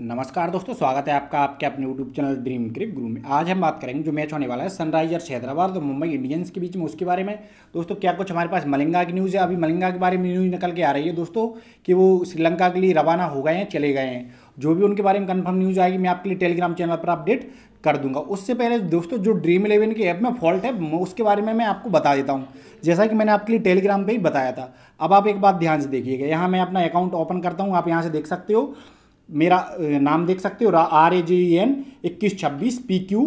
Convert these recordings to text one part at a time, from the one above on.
नमस्कार दोस्तों स्वागत है आपका आपके अपने यूट्यूब चैनल ड्रीम क्रिप गुरु में आज हम बात करेंगे जो मैच होने वाला है सनराइजर्स हैदराबाद और मुंबई इंडियंस के बीच में उसके बारे में दोस्तों क्या कुछ हमारे पास मलिंगा की न्यूज़ है अभी मलिंगा के बारे में न्यूज़ निकल के आ रही है दोस्तों कि वो श्रीलंका के लिए रवाना हो गए हैं चले गए हैं जो भी उनके बारे में कन्फर्म न्यूज़ आएगी मैं आपके लिए टेलीग्राम चैनल पर अपडेट कर दूंगा उससे पहले दोस्तों जो ड्रीम इलेवन की ऐप में फॉल्ट है उसके बारे में मैं आपको बता देता हूँ जैसा कि मैंने आपके लिए टेलीग्राम पर ही बताया था अब आप एक बात ध्यान से देखिएगा यहाँ मैं अपना अकाउंट ओपन करता हूँ आप यहाँ से देख सकते हो मेरा नाम देख सकते हो आर ए जे एन इक्कीस छब्बीस पी क्यू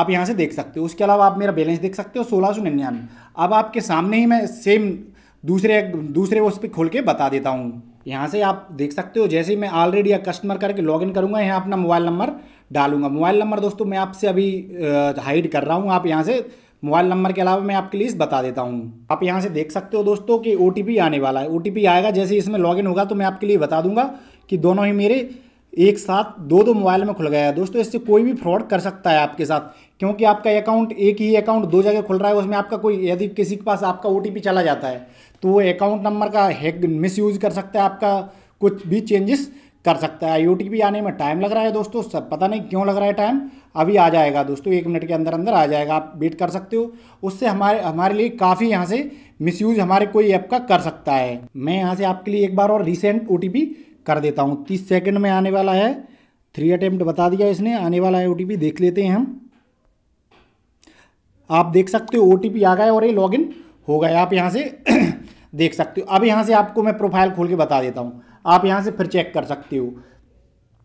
आप यहाँ से देख सकते हो उसके अलावा आप मेरा बैलेंस देख सकते हो सोलह सौ निन्यानवे अब आपके सामने ही मैं सेम दूसरे दूसरे उस पर खोल के बता देता हूँ यहाँ से आप देख सकते हो जैसे ही मैं ऑलरेडी कस्टमर करके इन करूँगा यहाँ अपना मोबाइल नंबर डालूंगा मोबाइल नंबर दोस्तों मैं आपसे अभी हाइड कर रहा हूँ आप यहाँ से मोबाइल नंबर के अलावा मैं आपके लिए बता देता हूँ आप यहाँ से देख सकते हो दोस्तों कि ओ आने वाला है ओ आएगा जैसे इसमें लॉग होगा तो मैं आपके लिए बता दूंगा कि दोनों ही मेरे एक साथ दो दो मोबाइल में खुल गया है दोस्तों इससे कोई भी फ्रॉड कर सकता है आपके साथ क्योंकि आपका अकाउंट एक ही अकाउंट दो जगह खुल रहा है उसमें आपका कोई यदि किसी के पास आपका ओ चला जाता है तो वो अकाउंट नंबर का हैक मिस यूज़ कर सकता है आपका कुछ भी चेंजेस कर सकता है आई भी आने में टाइम लग रहा है दोस्तों सब पता नहीं क्यों लग रहा है टाइम अभी आ जाएगा दोस्तों एक मिनट के अंदर अंदर आ जाएगा आप वेट कर सकते हो उससे हमारे हमारे लिए काफ़ी यहाँ से मिसयूज हमारे कोई ऐप का कर सकता है मैं यहाँ से आपके लिए एक बार और रिसेंट ओ कर देता हूँ तीस सेकेंड में आने वाला है थ्री अटैम्प्ट बता दिया इसने आने वाला है ओ देख लेते हैं हम आप देख सकते हो ओ आ गए और ये लॉग हो गए आप यहाँ से देख सकते हो अब यहाँ से आपको मैं प्रोफाइल खोल के बता देता हूँ आप यहाँ से फिर चेक कर सकते हो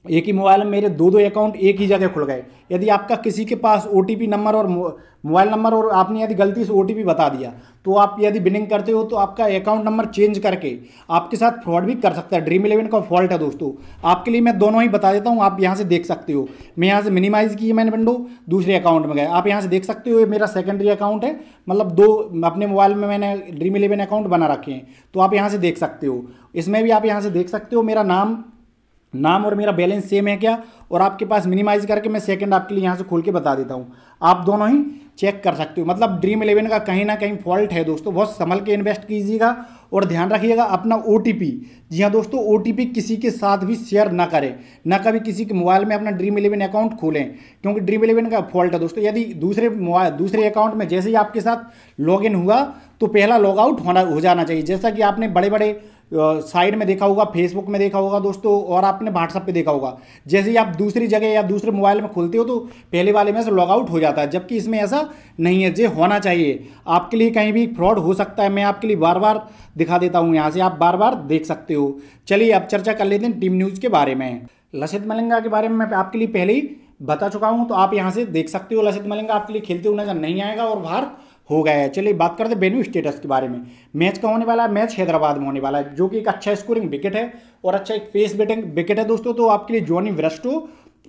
एक ही मोबाइल में मेरे दो दो अकाउंट एक ही जगह खुल गए यदि आपका किसी के पास ओ नंबर और मोबाइल नंबर और आपने यदि गलती से ओ बता दिया तो आप यदि बिनिंग करते हो तो आपका अकाउंट नंबर चेंज करके आपके साथ फ्रॉड भी कर सकता है ड्रीम इलेवन का फॉल्ट है दोस्तों आपके लिए मैं दोनों ही बता देता हूँ आप यहाँ से देख सकते हो मैं यहाँ से मिनिमाइज़ की मैंने विंडो दूसरे अकाउंट में गए आप यहाँ से देख सकते हो ये मेरा सेकेंडरी अकाउंट है मतलब दो अपने मोबाइल में मैंने ड्रीम इलेवन अकाउंट बना रखे हैं तो आप यहाँ से देख सकते हो इसमें भी आप यहाँ से देख सकते हो मेरा नाम नाम और मेरा बैलेंस सेम है क्या और आपके पास मिनिमाइज करके मैं सेकंड आपके लिए यहाँ से खोल के बता देता हूँ आप दोनों ही चेक कर सकते हो मतलब ड्रीम इलेवन का कहीं ना कहीं फॉल्ट है दोस्तों बहुत संभल के इन्वेस्ट कीजिएगा और ध्यान रखिएगा अपना ओ जी हाँ दोस्तों ओ किसी के साथ भी शेयर ना करें ना कभी किसी के मोबाइल में अपना ड्रीम इलेवन अकाउंट खोलें क्योंकि ड्रीम इलेवन का फॉल्ट है दोस्तों यदि दूसरे मोबाइल दूसरे अकाउंट में जैसे ही आपके साथ लॉग हुआ तो पहला लॉग आउट होना हो जाना चाहिए जैसा कि आपने बड़े बड़े साइड में देखा होगा फेसबुक में देखा होगा दोस्तों और आपने व्हाट्सअप पे देखा होगा जैसे ही आप दूसरी जगह या दूसरे मोबाइल में खोलते हो तो पहले वाले में से लॉग आउट हो जाता है जबकि इसमें ऐसा नहीं है जो होना चाहिए आपके लिए कहीं भी फ्रॉड हो सकता है मैं आपके लिए बार बार दिखा देता हूँ यहाँ से आप बार बार देख सकते हो चलिए आप चर्चा कर लेते हैं टीम न्यूज़ के बारे में लसित मलिंगा के बारे में मैं आपके लिए पहले ही बता चुका हूँ तो आप यहाँ से देख सकते हो लसित मलिंगा आपके लिए खेलते हुए नजर नहीं आएगा और बाहर हो गया है चलिए बात करते हैं वेन्यू स्टेटस के बारे में मैच का होने वाला है मैच हैदराबाद में होने वाला है जो कि एक अच्छा स्कोरिंग विकेट है और अच्छा एक फेस बैटिंग विकेट है दोस्तों तो आपके लिए जॉनी व्रेस्टो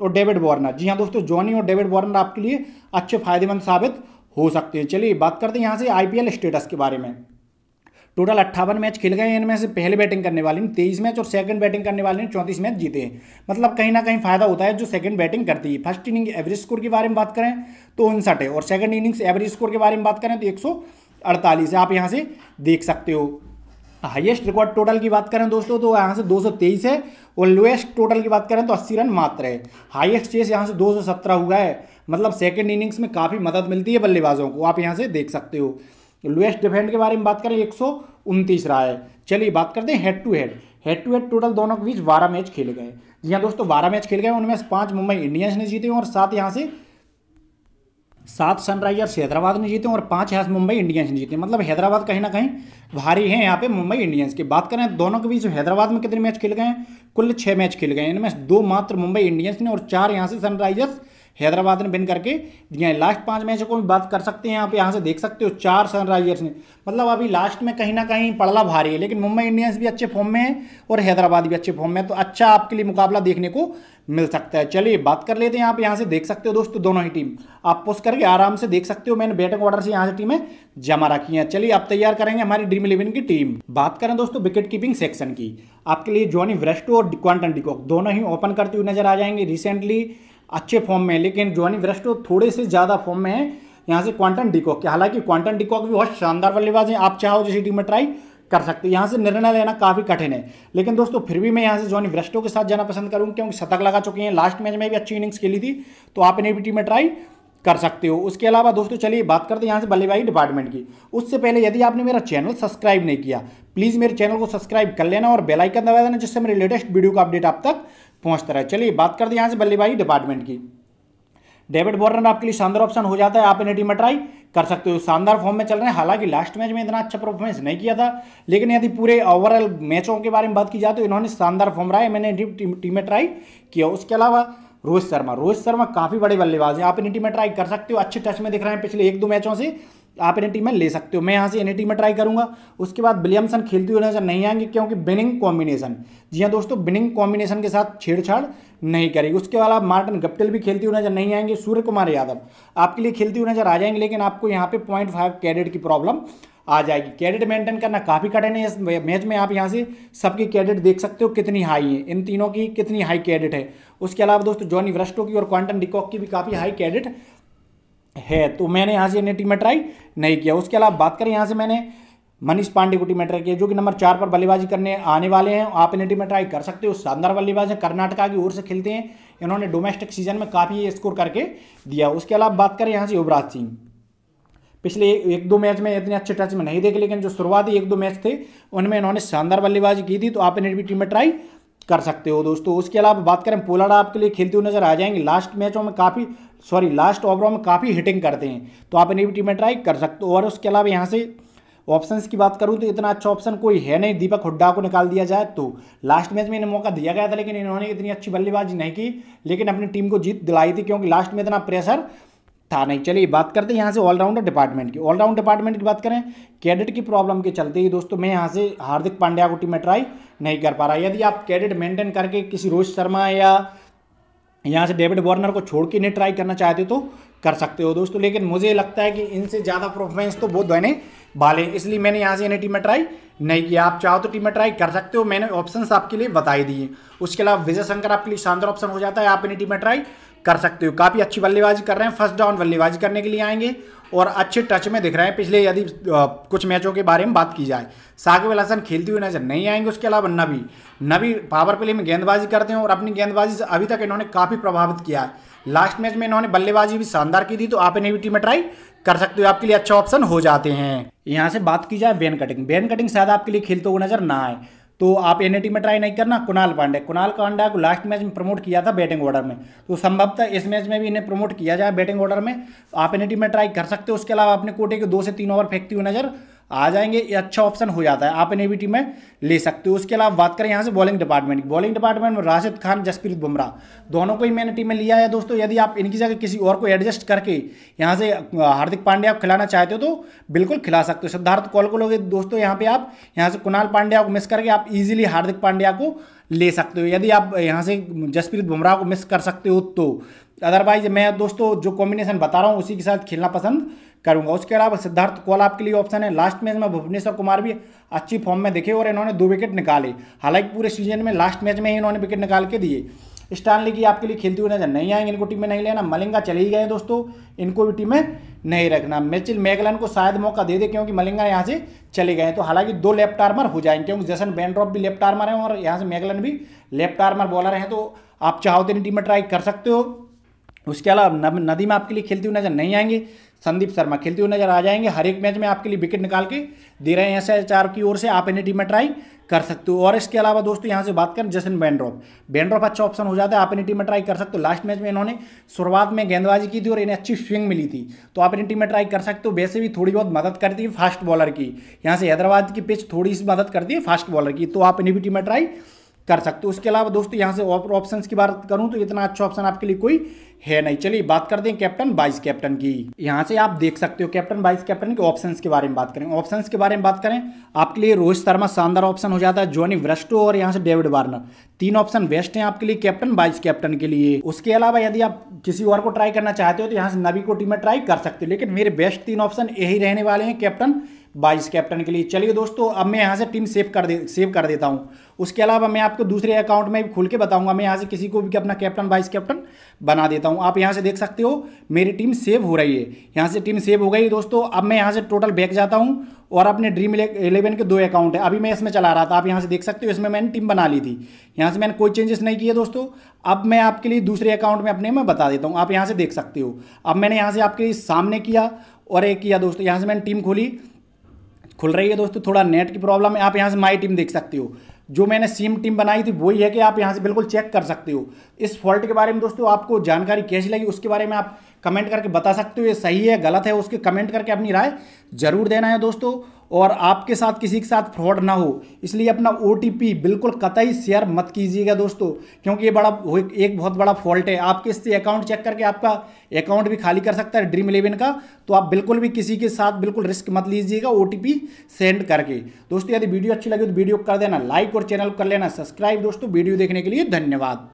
और डेविड वार्नर जी हाँ दोस्तों जॉनी और डेविड वार्नर आपके लिए अच्छे फायदेमंद साबित हो सकते हैं चलिए बात करते हैं यहाँ से आई स्टेटस के बारे में टोटल अट्ठावन मैच खेल गए इनमें से पहले बैटिंग करने वाले ने तेईस मैच और सेकंड बैटिंग करने वाले ने चौंतीस मैच जीते हैं मतलब कहीं ना कहीं फायदा होता है जो सेकंड बैटिंग करती है फर्स्ट इनिंग एवरेज स्कोर के बारे में बात करें तो उनसठ है और सेकंड इनिंग्स एवरेज स्कोर के बारे में बात करें तो एक है आप यहाँ से देख सकते हो हाइएस्ट रिकॉर्ड टोटल की बात करें दोस्तों तो यहाँ से दो है और लोएस्ट टोटल की बात करें तो अस्सी रन मात्र है हाइएस्ट चेस यहाँ से दो हुआ है मतलब सेकेंड इनिंग्स में काफ़ी मदद मिलती है बल्लेबाजों को आप यहाँ से देख सकते हो लोएस्ट डिफेंड के बारे में बात करें एक रहा है चलिए बात करते हैं head to head head to head total दोनों के बीच बारह मैच खेले गए जी हाँ दोस्तों बारह मैच खेले गए उनमें से पाँच मुंबई इंडियंस ने जीते और सात यहाँ से सात सनराइजर्स हैदराबाद ने जीते और पाँच यहाँ से मुंबई इंडियंस ने जीते मतलब हैदराबाद कहीं ना कहीं भारी है यहाँ पे मुंबई इंडियंस की बात करें दोनों के बीच हैदराबाद में कितने मैच खेल गए हैं कुल छः मैच खेल गए इनमें दो मात्र मुंबई इंडियंस ने और चार यहाँ से सनराइजर्स हैदराबाद ने बिन करके दिया है लास्ट पाँच मैचों को भी बात कर सकते हैं आप यहाँ से देख सकते हो चार सनराइजर्स ने मतलब अभी लास्ट में कहीं ना कहीं पड़ला भारी है लेकिन मुंबई इंडियंस भी अच्छे फॉर्म में है और हैदराबाद भी अच्छे फॉर्म में है तो अच्छा आपके लिए मुकाबला देखने को मिल सकता है चलिए बात कर लेते हैं आप यहाँ से देख सकते हो दोस्तों दोनों ही टीम आप पुस्ट करके आराम से देख सकते हो मैंने बैटिंग ऑर्डर से यहाँ से टीमें जमा रखी हैं चलिए आप तैयार करेंगे हमारी ड्रीम इलेवन की टीम बात करें दोस्तों विकेट कीपिंग सेक्शन की आपके लिए जॉनी व्रेस्टो और क्वांटन डिकॉक दोनों ही ओपन करते हुए नजर आ जाएंगे रिसेंटली अच्छे फॉर्म में है लेकिन जॉनी ब्रेस्टो तो थोड़े से ज़्यादा फॉर्म में है यहाँ से क्वांटन डिकॉक के हालांकि क्वांटन डिकॉक भी बहुत शानदार बल्लेबाज हैं आप चाहो जैसी टीम में ट्राई कर सकते हैं यहाँ से निर्णय लेना काफ़ी कठिन है लेकिन दोस्तों फिर भी मैं यहाँ से जॉनी ब्रेस्टो के साथ जाना पसंद करूँगा क्योंकि शतक लगा चुके हैं लास्ट मैच में भी अच्छी इनिंग्स खेली थी तो आप इन्हें भी टीम में ट्राई कर सकते हो उसके अलावा दोस्तों चलिए बात करते हैं यहाँ से बल्लेबाजी डिपार्टमेंट की उससे पहले यदि आपने मेरा चैनल सब्सक्राइब नहीं किया प्लीज़ मेरे चैनल को सब्सक्राइब कर लेना और बेल आइकन दबा देना जिससे मेरे लेटेस्ट वीडियो का अपडेट आप तक पहुंचता रहे चलिए बात कर दी यहाँ से बल्लेबाजी डिपार्टमेंट की डेविड बॉर्नर आपके लिए शानदार ऑप्शन हो जाता है आप इन्हें टीम ट्राई कर सकते हो शानदार फॉर्म में चल रहे हैं हालांकि लास्ट मैच में इतना अच्छा परफॉर्मेंस नहीं किया था लेकिन यदि पूरे ओवरऑल मैचों के बारे में बात की जाए तो इन्होंने शानदार फॉर्म रहा है मैंने टीम में ट्राई किया उसके अलावा रोहित शर्मा रोहित शर्मा काफ़ी बड़े बल्लेबाज हैं आप इन्हें टीम में ट्राई कर सकते हो अच्छे टच में दिख रहे हैं पिछले एक दो मैचों से आप एन में ले सकते हो मैं यहाँ से एन में ट्राई करूँगा उसके बाद विलियमसन खेलते हुए नजर नहीं आएंगे क्योंकि बिनिंग कॉम्बिनेशन जी हाँ दोस्तों बिनिंग कॉम्बिनेशन के साथ छेड़छाड़ नहीं करेगी उसके बाद आप मार्टन गप्टिल भी खेलते हुए नजर नहीं आएंगे सूर्य कुमार यादव आपके लिए खेलते हुए नजर आ जाएंगे लेकिन आपको यहाँ पे पॉइंट फाइव कैडेट की प्रॉब्लम आ जाएगी कैडेट मेंटेन करना काफ़ी कठिन है इस मैच में आप यहाँ से सबकी कैडेट देख सकते हो कितनी हाई है इन तीनों की कितनी हाई कैडेट है उसके अलावा दोस्तों जॉनी व्रस्टो की और क्वांटन डिकॉक की भी काफ़ी हाई कैडेट है तो मैंने यहाँ से इन्हें टीम में ट्राई नहीं किया उसके अलावा बात करें यहाँ से मैंने मनीष पांडे को टीम में ट्राई किया जो कि नंबर चार पर बल्लेबाजी करने आने वाले हैं आप इन्हें टीम में ट्राई कर सकते हो शानदार बल्लेबाज हैं कर्नाटका की ओर से खेलते हैं इन्होंने डोमेस्टिक सीजन में काफ़ी स्कोर करके दिया उसके अलावा बात करें यहाँ से युवराज सिंह पिछले एक दो मैच में इतने अच्छे टच में नहीं देखे लेकिन जो शुरुआती एक दो मैच थे उनमें इन्होंने शानदार बल्लेबाजी की थी तो आप इन्हें भी टीम में ट्राई कर सकते हो दोस्तों उसके अलावा बात करें पोलार्ड आपके लिए खेलते हुए नजर आ जाएंगे लास्ट मैचों में काफ़ी सॉरी लास्ट ओवरों में काफ़ी हिटिंग करते हैं तो आप इन्हें भी टीम में ट्राई कर सकते हो और उसके अलावा यहाँ से ऑप्शंस की बात करूं तो इतना अच्छा ऑप्शन कोई है नहीं दीपक हुड्डा को निकाल दिया जाए तो लास्ट मैच में इन्हें मौका दिया गया था लेकिन इन्होंने इतनी अच्छी बल्लेबाजी नहीं की लेकिन अपनी टीम को जीत दिलाई थी क्योंकि लास्ट में इतना प्रेशर था नहीं चलिए बात करते हैं यहाँ से ऑलराउंडर डिपार्टमेंट की ऑलराउंड डिपार्टमेंट की बात करें कैडेट की प्रॉब्लम के चलते ही दोस्तों मैं यहाँ से हार्दिक पांड्या को टीम में ट्राई नहीं कर पा रहा यदि आप कैडेट मेंटेन करके किसी रोहित शर्मा या यहाँ से डेविड वार्नर को छोड़ के नहीं ट्राई करना चाहते तो कर सकते हो दोस्तों लेकिन मुझे लगता है कि इनसे ज़्यादा परफॉर्मेंस तो बहुत देने भाले इसलिए मैंने यहाँ से इन्हें टीम में ट्राई नहीं किया आप चाहो तो टीम में ट्राई कर सकते हो मैंने ऑप्शंस आपके लिए बताई दिए उसके अलावा विजय शंकर आपके लिए शानदार ऑप्शन हो जाता है आप इन्हें टीम में ट्राई कर सकते हो काफ़ी अच्छी बल्लेबाजी कर रहे हैं फर्स्ट डाउन बल्लेबाजी करने के लिए आएंगे और अच्छे टच में दिख रहे हैं पिछले यदि कुछ मैचों के बारे में बात की जाए साकिब अल हसन खेलते हुए नजर नहीं आएंगे उसके अलावा नबी नबी पावर प्ले में गेंदबाजी करते हैं और अपनी गेंदबाजी से अभी तक इन्होंने काफ़ी प्रभावित किया है लास्ट मैच में इन्होंने बल्लेबाजी भी शानदार की थी तो आप इन्हें भी टीम ट्राई कर सकते हो आपके लिए अच्छा ऑप्शन हो जाते हैं यहाँ से बात की जाए बैन कटिंग बैन कटिंग शायद आपके लिए खेलते हुए नजर ना आए तो आप एन में ट्राई नहीं करना कुणाल पांडे कुणाल पांडा को लास्ट मैच में प्रमोट किया था बैटिंग ऑर्डर में तो संभवतः इस मैच में भी इन्हें प्रमोट किया जाए बैटिंग ऑर्डर में आप एन में ट्राई कर सकते हो उसके अलावा अपने कोटे के दो से तीन ओवर फेंकती हुई नजर आ जाएंगे ये अच्छा ऑप्शन हो जाता है आप एन में ले सकते हो उसके अलावा बात करें यहाँ से बॉलिंग डिपार्टमेंट की बॉलिंग डिपार्टमेंट में राशिद खान जसप्रीत बुमराह दोनों को ही मैंने टीम में लिया है दोस्तों यदि आप इनकी जगह किसी और को एडजस्ट करके यहाँ से हार्दिक पांडे आप खिलाना चाहते हो तो बिल्कुल खिला सकते हो सिद्धार्थ कॉल को लोगे दोस्तों यहाँ पे आप यहाँ से कुणाल पांड्या को मिस करके आप ईजिली हार्दिक पांड्या को ले सकते हो यदि आप यहाँ से जसप्रीत बुमराह को मिस कर सकते हो तो अदरवाइज मैं दोस्तों जो कॉम्बिनेशन बता रहा हूँ उसी के साथ खेलना पसंद करूंगा उसके अलावा सिद्धार्थ कौल आपके लिए ऑप्शन है लास्ट मैच में भुवनेश्वर कुमार भी अच्छी फॉर्म में दिखे और इन्होंने दो विकेट निकाले हालांकि पूरे सीजन में लास्ट मैच में ही इन्होंने विकेट निकाल के दिए स्टानली की आपके लिए खेलती हुई नजर नहीं आएंगे इनको टीम में नहीं लेना मलिंगा चले ही गए दोस्तों इनको भी टीम में नहीं रखना मिचिल मेगलन को शायद मौका दे दे क्योंकि मलिंगा यहाँ से चले गए तो हालांकि दो लेफ्ट आर्मर हो जाएंगे क्योंकि जैसन बैंड्रॉप भी लेफ्ट आर्मर है और यहाँ से मेगलन भी लेफ्ट आर्मर बॉलर हैं तो आप चाहो तो इन टीम में ट्राई कर सकते हो उसके अलावा नदी में आपके लिए खेलते हुए नजर नहीं आएंगे संदीप शर्मा खेलते हुए नजर आ जाएंगे हर एक मैच में आपके लिए विकेट निकाल के दे रहे हैं एस एच की ओर से आप इन्हें टीम में ट्राई कर सकते हो और इसके अलावा दोस्तों यहाँ से बात करें जसन बैंड्रॉप बैंड्रॉप अच्छा ऑप्शन हो जाता है आप इन्हें टीम में ट्राई कर सकते हो लास्ट मैच में इन्होंने शुरुआत में गेंदबाजी की थी और इन्हें अच्छी स्विंग मिली थी तो आप इन्हें टीम में ट्राई कर सकते हो वैसे भी थोड़ी बहुत मदद करती है फास्ट बॉलर की यहाँ से हैदराबाद की पिच थोड़ी सी मदद करती है फास्ट बॉलर की तो आप इन्हें भी टीम में ट्राई कर सकते हो उसके अलावा दोस्तों यहाँ से ऑप्शंस की बात करूँ तो इतना अच्छा ऑप्शन आपके लिए कोई है नहीं चलिए बात कर दें कैप्टन वाइस कैप्टन की यहाँ से आप देख सकते हो कैप्टन वाइस कैप्टन के ऑप्शंस के बारे में बात करें ऑप्शंस के बारे में बात करें आपके लिए रोहित शर्मा शानदार ऑप्शन हो जाता है जॉनी व्रस्टो और यहाँ से डेविड वार्नर तीन ऑप्शन बेस्ट हैं आपके लिए कैप्टन वाइस कैप्टन के लिए उसके अलावा यदि आप किसी और को ट्राई करना चाहते हो तो यहाँ से नबी को टीम में ट्राई कर सकते हो लेकिन मेरे बेस्ट तीन ऑप्शन यही रहने वाले हैं कैप्टन वाइस कैप्टन के लिए चलिए दोस्तों अब मैं यहाँ से टीम सेव कर दे सेव कर देता हूँ उसके अलावा मैं आपको दूसरे अकाउंट में भी खुल के बताऊँगा मैं यहाँ से किसी को भी अपना कैप्टन वाइस कैप्टन बना देता हूँ आप यहाँ से देख सकते हो मेरी टीम सेव हो रही है यहाँ से टीम सेव हो गई दोस्तों अब मैं यहाँ से टोटल बैक जाता हूँ और अपने ड्रीम इलेवन के दो अकाउंट है अभी मैं इसमें चला रहा था आप यहाँ से देख सकते हो इसमें मैंने टीम बना ली थी यहाँ से मैंने कोई चेंजेस नहीं किए दोस्तों अब मैं आपके लिए दूसरे अकाउंट में अपने में बता देता हूँ आप यहाँ से देख सकते हो अब मैंने यहाँ से आपके लिए सामने किया और एक किया दोस्तों यहाँ से मैंने टीम खोली खुल रही है दोस्तों थोड़ा नेट की प्रॉब्लम है आप यहाँ से माई टीम देख सकते हो जो मैंने सिम टीम बनाई थी वही है कि आप यहाँ से बिल्कुल चेक कर सकते हो इस फॉल्ट के बारे में दोस्तों आपको जानकारी कैसी लगी उसके बारे में आप कमेंट करके बता सकते हो ये सही है गलत है उसके कमेंट करके अपनी राय जरूर देना है दोस्तों और आपके साथ किसी के साथ फ्रॉड ना हो इसलिए अपना ओ बिल्कुल कतई शेयर मत कीजिएगा दोस्तों क्योंकि ये बड़ा एक बहुत बड़ा फॉल्ट है आप किससे अकाउंट चेक करके आपका अकाउंट भी खाली कर सकता है ड्रीम इलेवन का तो आप बिल्कुल भी किसी के साथ बिल्कुल रिस्क मत लीजिएगा ओ सेंड करके दोस्तों यदि वीडियो अच्छी लगी तो वीडियो कर देना लाइक और चैनल कर लेना सब्सक्राइब दोस्तों वीडियो देखने के लिए धन्यवाद